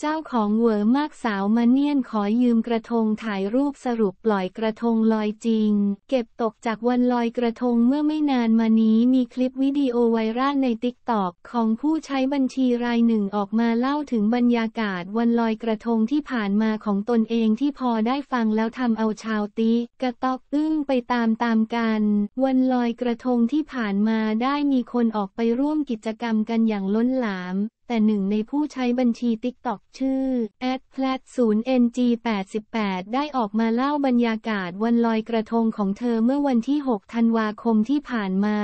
เจ้าของเวอร์มากสาวมาเนียนขอยืมกระทงถ่ายรูปสรุปปล่อยกระทงลอยจริง เก็บตกจากวันลอยกระทงเมื่อไม่นานมานี้มีคลิปวิดีโอไวรัลในติ๊กตอกของผู้ใช้บัญชีรายหนึ่งออกมาเล่าถึงบรรยากาศวันลอยกระทงที่ผ่านมาของตนเองที่พอได้ฟังแล้วทำเอาชาวติ๊กระตอกอึ้งไปตามตามกันวันลอยกระทงที่ผ่านมาได้มีคนออกไปร่วมกิจกรรมกันอย่างล้นหลาม แต่หนึ่งในผู้ใช้บัญชีติ๊กตอกชื่อแอดแพลตศูนย์เอ็นจบแปดได้ออกมาเล่าบรรยากาศวันลอยกระทงของเธอเมื่อวันที่6ธันวาคมที่ผ่านมา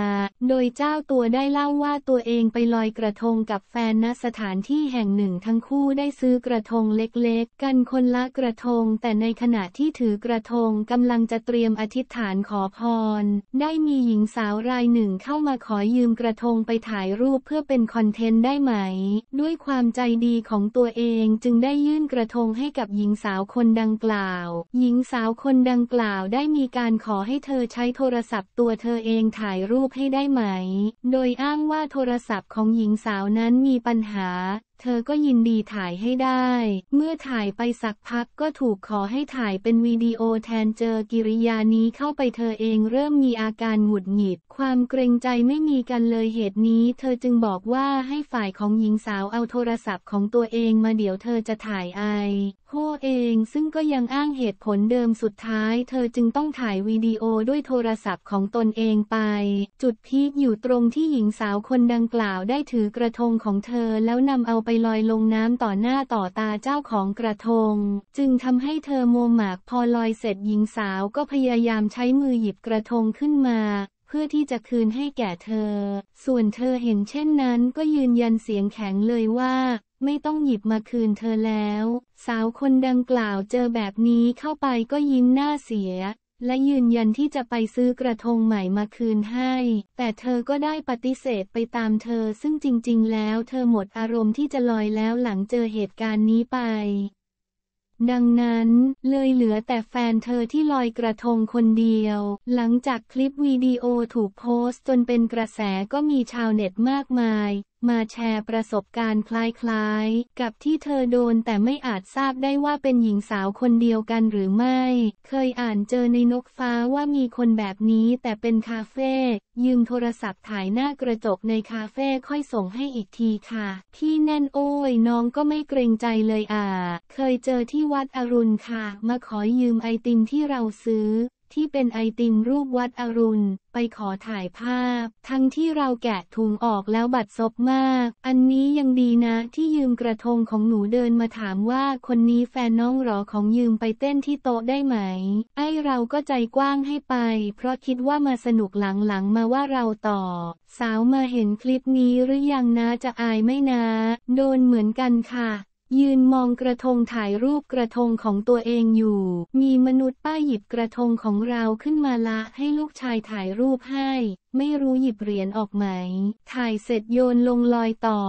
โดยเจ้าตัวได้เล่าว่าตัวเองไปลอยกระทงกับแฟนณสถานที่แห่งหนึ่ง ทั้งคู่ได้ซื้อกระทงเล็กๆ กันคนละกระทง แต่ในขณะที่ถือกระทงกำลังจะเตรียมอธิษฐานขอพร ได้มีหญิงสาวรายหนึ่งเข้ามาขอยืมกระทงไปถ่ายรูปเพื่อเป็นคอนเทนต์ได้ไหม ด้วยความใจดีของตัวเององจึงได้ยื่นกระทงให้กับหญิงสาวคนดังกล่าว หญิงสาวคนดังกล่าวได้มีการขอให้เธอใช้โทรศัพท์ตัวเธอเองถ่ายรูปให้ได้ไหม โดยอ้างว่าโทรศัพท์ของหญิงสาวนั้นมีปัญหาเธอก็ยินดีถ่ายให้ได้ เมื่อถ่ายไปสักพักก็ถูกขอให้ถ่ายเป็นวิดีโอแทนเจอ กิริยานี้เข้าไปเธอเองเริ่มมีอาการหงุดหงิด ความเกรงใจไม่มีกันเลยเหตุนี้เธอจึงบอกว่าให้ฝ่ายของหญิงสาวเอาโทรศัพท์ของตัวเองมาเดี๋ยวเธอจะถ่ายไอโคเองซึ่งก็ยังอ้างเหตุผลเดิมสุดท้าย เธอจึงต้องถ่ายวีดีโอด้วยโทรศัพท์ของตนเองไป จุดพีคอยู่ตรงที่หญิงสาวคนดังกล่าวได้ถือกระทงของเธอแล้วนำเอาไปลอยลงน้ำต่อหน้าต่อตาเจ้าของกระทง จึงทำให้เธอโมหมากพอลอยเสร็จหญิงสาวก็พยายามใช้มือหยิบกระทงขึ้นมา เพื่อที่จะคืนให้แก่เธอ ส่วนเธอเห็นเช่นนั้นก็ยืนยันเสียงแข็งเลยว่าไม่ต้องหยิบมาคืนเธอแล้ว สาวคนดังกล่าวเจอแบบนี้เข้าไปก็ยิ้มหน้าเสีย และยืนยันที่จะไปซื้อกระทงใหม่มาคืนให้ แต่เธอก็ได้ปฏิเสธไปตามเธอ ซึ่งจริง ๆ แล้วเธอหมดอารมณ์ที่จะลอยแล้วหลังเจอเหตุการณ์นี้ไป ดังนั้น เลยเหลือแต่แฟนเธอที่ลอยกระทงคนเดียว หลังจากคลิปวิดีโอถูกโพสต์จนเป็นกระแสก็มีชาวเน็ตมากมายมาแชร์ประสบการณ์คล้ายๆ กับที่เธอโดนแต่ไม่อาจทราบได้ว่าเป็นหญิงสาวคนเดียวกันหรือไม่ เคยอ่านเจอในนกฟ้าว่ามีคนแบบนี้แต่เป็นคาเฟ่ยืมโทรศัพท์ถ่ายหน้ากระจกในคาเฟ่ค่อยส่งให้อีกทีค่ะ ที่แน่นโอ้ยน้องก็ไม่เกรงใจเลยอ่ะ เคยเจอที่วัดอรุณค่ะมาขอยืมไอติมที่เราซื้อที่เป็นไอติมรูปวัดอรุณ ไปขอถ่ายภาพ ทั้งที่เราแกะถุงออกแล้วบัดซบมาก อันนี้ยังดีนะที่ยืมกระทงของหนูเดินมาถามว่าคนนี้แฟนน้องหรอของยืมไปเต้นที่โต๊ะได้ไหม ไอเราก็ใจกว้างให้ไป เพราะคิดว่ามาสนุกหลังๆมาว่าเราต่อ สาวมาเห็นคลิปนี้หรือยังนะจะอายไม่นะ โดนเหมือนกันค่ะยืนมองกระทงถ่ายรูปกระทงของตัวเองอยู่ มีมนุษย์ป้าหยิบกระทงของเราขึ้นมาละให้ลูกชายถ่ายรูปให้ ไม่รู้หยิบเหรียญออกไหม ถ่ายเสร็จโยนลงลอยต่อ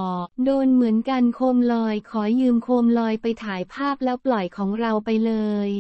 โดนเหมือนกันโคมลอยขอยืมโคมลอยไปถ่ายภาพแล้วปล่อยของเราไปเลย